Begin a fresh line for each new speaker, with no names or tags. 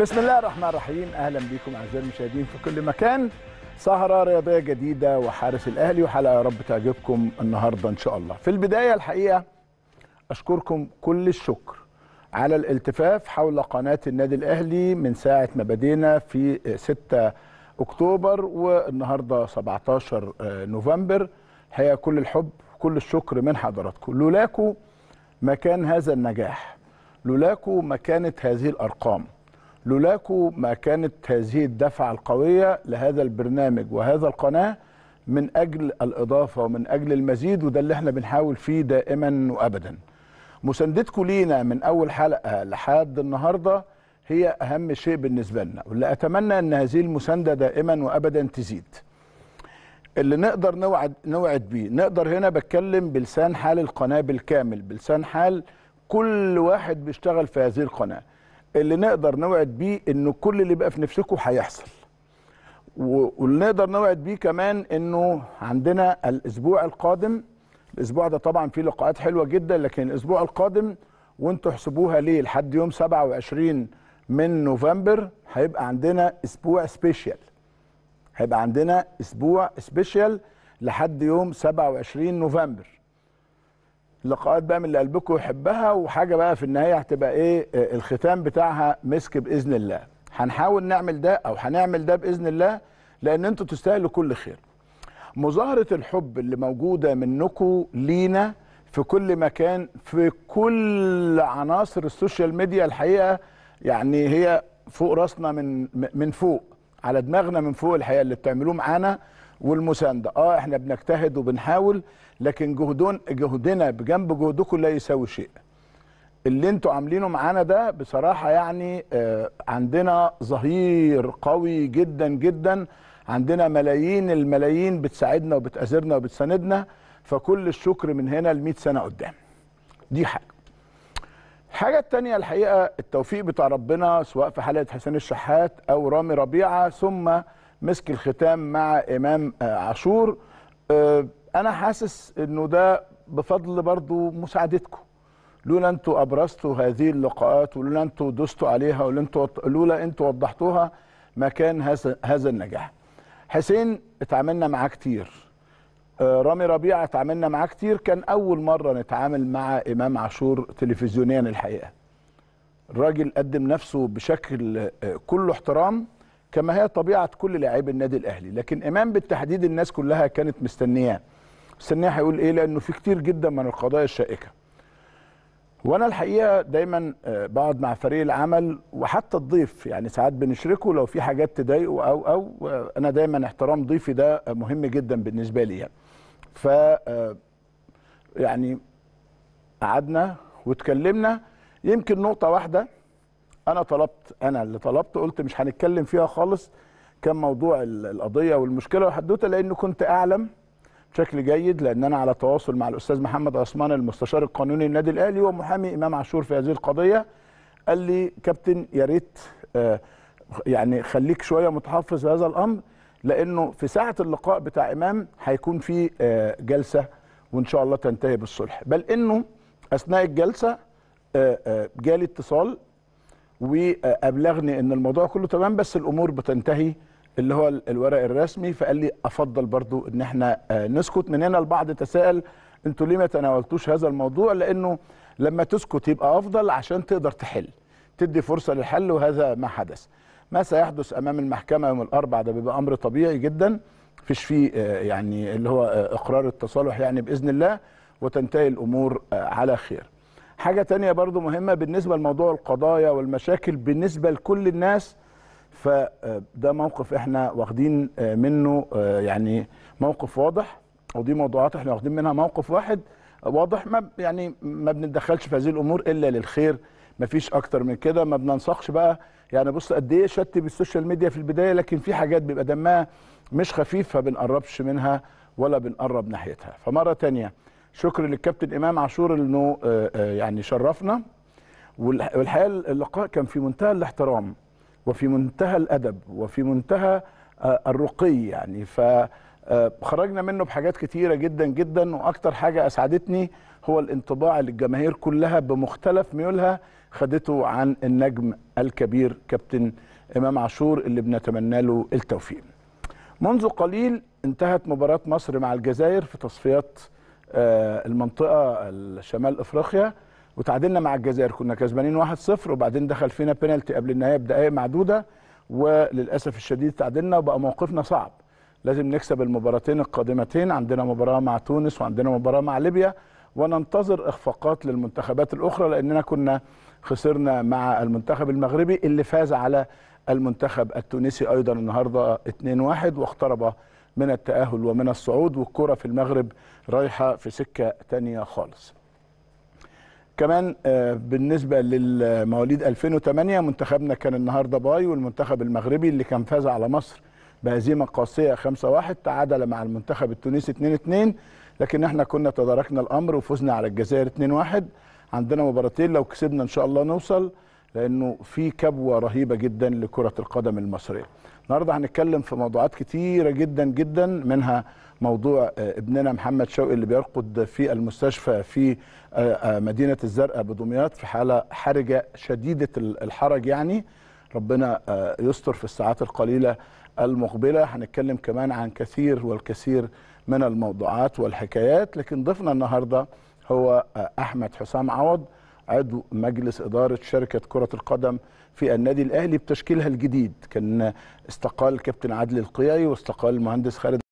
بسم الله الرحمن الرحيم اهلا بكم اعزائي المشاهدين في كل مكان سهره رياضيه جديده وحارس الاهلي وحلقه يا رب تعجبكم النهارده ان شاء الله في البدايه الحقيقه اشكركم كل الشكر على الالتفاف حول قناه النادي الاهلي من ساعه ما بدينا في 6 اكتوبر والنهارده 17 نوفمبر هي كل الحب كل الشكر من حضراتكم لولاكم ما كان هذا النجاح لولاكم ما كانت هذه الارقام لولاكو ما كانت هذه الدفعة القوية لهذا البرنامج وهذا القناة من أجل الإضافة ومن أجل المزيد وده اللي احنا بنحاول فيه دائما وأبدا مساندتكم لينا من أول حلقة لحد النهاردة هي أهم شيء بالنسبة لنا واللي أتمنى أن هذه المساندة دائما وأبدا تزيد اللي نقدر نوعد نوعد بيه نقدر هنا بتكلم بلسان حال القناة بالكامل بلسان حال كل واحد بيشتغل في هذه القناه اللي نقدر نوعد بيه انه كل اللي بقى في نفسكم هيحصل واللي نقدر نوعد بيه كمان انه عندنا الاسبوع القادم الاسبوع ده طبعا فيه لقاءات حلوه جدا لكن الاسبوع القادم وانتوا احسبوها ليه لحد يوم 27 من نوفمبر هيبقى عندنا اسبوع سبيشال هيبقى عندنا اسبوع سبيشال لحد يوم 27 نوفمبر لقاءات بقى من اللي قلبكم يحبها وحاجه بقى في النهايه هتبقى ايه آه، الختام بتاعها مسك باذن الله هنحاول نعمل ده او هنعمل ده باذن الله لان انتوا تستاهلوا كل خير مظاهره الحب اللي موجوده منكم لينا في كل مكان في كل عناصر السوشيال ميديا الحقيقه يعني هي فوق راسنا من من فوق على دماغنا من فوق الحقيقه اللي بتعملوه معانا والمسانده اه احنا بنجتهد وبنحاول لكن جهدون جهدنا بجنب جهدكم لا يساوي شيء اللي انتوا عاملينه معانا ده بصراحه يعني آه عندنا ظهير قوي جدا جدا عندنا ملايين الملايين بتساعدنا وبتأزرنا وبتساندنا فكل الشكر من هنا ل 100 سنه قدام دي حاجه الحاجة التانية الحقيقة التوفيق بتاع ربنا سواء في حالة حسين الشحات أو رامي ربيعة ثم مسك الختام مع امام آه، عاشور آه، انا حاسس انه ده بفضل برضو مساعدتكم لولا انتوا ابرزتوا هذه اللقاءات ولولا انتوا دوستوا عليها ولولا انتوا لولا انتوا وضحتوها ما كان هذا هذا النجاح حسين اتعاملنا معاه كتير آه، رامي ربيعه اتعاملنا معاه كتير كان اول مره نتعامل مع امام عاشور تلفزيونيا الحقيقه الراجل قدم نفسه بشكل كله احترام كما هي طبيعه كل لاعبي النادي الاهلي لكن امام بالتحديد الناس كلها كانت مستنياه مستنياه هيقول ايه لانه في كتير جدا من القضايا الشائكه وانا الحقيقه دايما آه، بقعد مع فريق العمل وحتى الضيف يعني ساعات بنشركه لو في حاجات تضايقه او او آه، انا دايما احترام ضيفي ده آه، مهم جدا بالنسبه لي يعني ف يعني قعدنا واتكلمنا يمكن نقطه واحده انا طلبت انا اللي طلبت قلت مش هنتكلم فيها خالص كان موضوع القضيه والمشكله والحدوته لان كنت اعلم بشكل جيد لان انا على تواصل مع الاستاذ محمد عثمان المستشار القانوني للنادي الاهلي ومحامي امام عاشور في هذه القضيه قال لي كابتن يا ريت آه، يعني خليك شويه متحفظ هذا الامر لانه في ساعه اللقاء بتاع امام هيكون في آه، جلسه وان شاء الله تنتهي بالصلح بل انه اثناء الجلسه آه، جالي اتصال وابلغني ان الموضوع كله تمام بس الامور بتنتهي اللي هو الورق الرسمي فقال لي افضل برضو ان احنا آه، نسكت من هنا البعض تساءل انتوا ليه ما تناولتوش هذا الموضوع لانه لما تسكت يبقى افضل عشان تقدر تحل تدي فرصه للحل وهذا ما حدث ما سيحدث امام المحكمه يوم الاربعاء ده بيبقى امر طبيعي جدا فيش فيه آه، يعني اللي هو آه، اقرار التصالح يعني باذن الله وتنتهي الامور على خير حاجة تانية برضو مهمة بالنسبة لموضوع القضايا والمشاكل بالنسبة لكل الناس فده آه، موقف احنا واخدين آه، منه آه، يعني موقف واضح ودي موضوعات احنا واخدين منها موقف واحد واضح ما يعني ما بنتدخلش في هذه الامور الا للخير ما فيش اكتر من كده ما بننصحش بقى يعني بص قد ايه شت بالسوشيال ميديا في البدايه لكن في حاجات بيبقى دمها مش خفيف فبنقربش منها ولا بنقرب ناحيتها فمره تانية شكر للكابتن امام عاشور انه آه، آه، يعني شرفنا والحقيقه اللقاء كان في منتهى الاحترام وفي منتهى الادب وفي منتهى آه، الرقي يعني ف خرجنا منه بحاجات كتيره جدا جدا واكتر حاجه اسعدتني هو الانطباع اللي الجماهير كلها بمختلف ميولها خدته عن النجم الكبير كابتن امام عاشور اللي بنتمنى له التوفيق. منذ قليل انتهت مباراه مصر مع الجزائر في تصفيات آه، المنطقه الشمال افريقيا وتعادلنا مع الجزائر كنا كسبانين 1-0 وبعدين دخل فينا بينالتي قبل النهايه بدقائق معدوده وللاسف الشديد تعادلنا وبقى موقفنا صعب لازم نكسب المباراتين القادمتين عندنا مباراه مع تونس وعندنا مباراه مع ليبيا وننتظر اخفاقات للمنتخبات الاخرى لاننا كنا خسرنا مع المنتخب المغربي اللي فاز على المنتخب التونسي ايضا النهارده 2-1 واقترب من التأهل ومن الصعود والكرة في المغرب رايحة في سكة تانية خالص كمان آه، بالنسبة للمواليد 2008 منتخبنا كان النهاردة باي والمنتخب المغربي اللي كان فاز على مصر بهزيمة قاسية 5-1 تعادل مع المنتخب التونسي 2-2 لكن احنا كنا تداركنا الأمر وفزنا على الجزائر 2-1 عندنا مباراتين لو كسبنا إن شاء الله نوصل لانه في كبوه رهيبه جدا لكره القدم المصريه. النهارده هنتكلم في موضوعات كتيره جدا جدا منها موضوع آه، ابننا محمد شوقي اللي بيرقد في المستشفى في آه، آه، مدينه الزرقاء بدمياط في حاله حرجه شديده الحرج يعني ربنا يستر في الساعات القليله المقبله هنتكلم كمان عن كثير والكثير من الموضوعات والحكايات لكن ضيفنا النهارده هو احمد حسام عوض عضو مجلس إدارة شركة كرة القدم في النادي الأهلي بتشكيلها الجديد كان استقال كابتن عدل القيعي واستقال المهندس خالد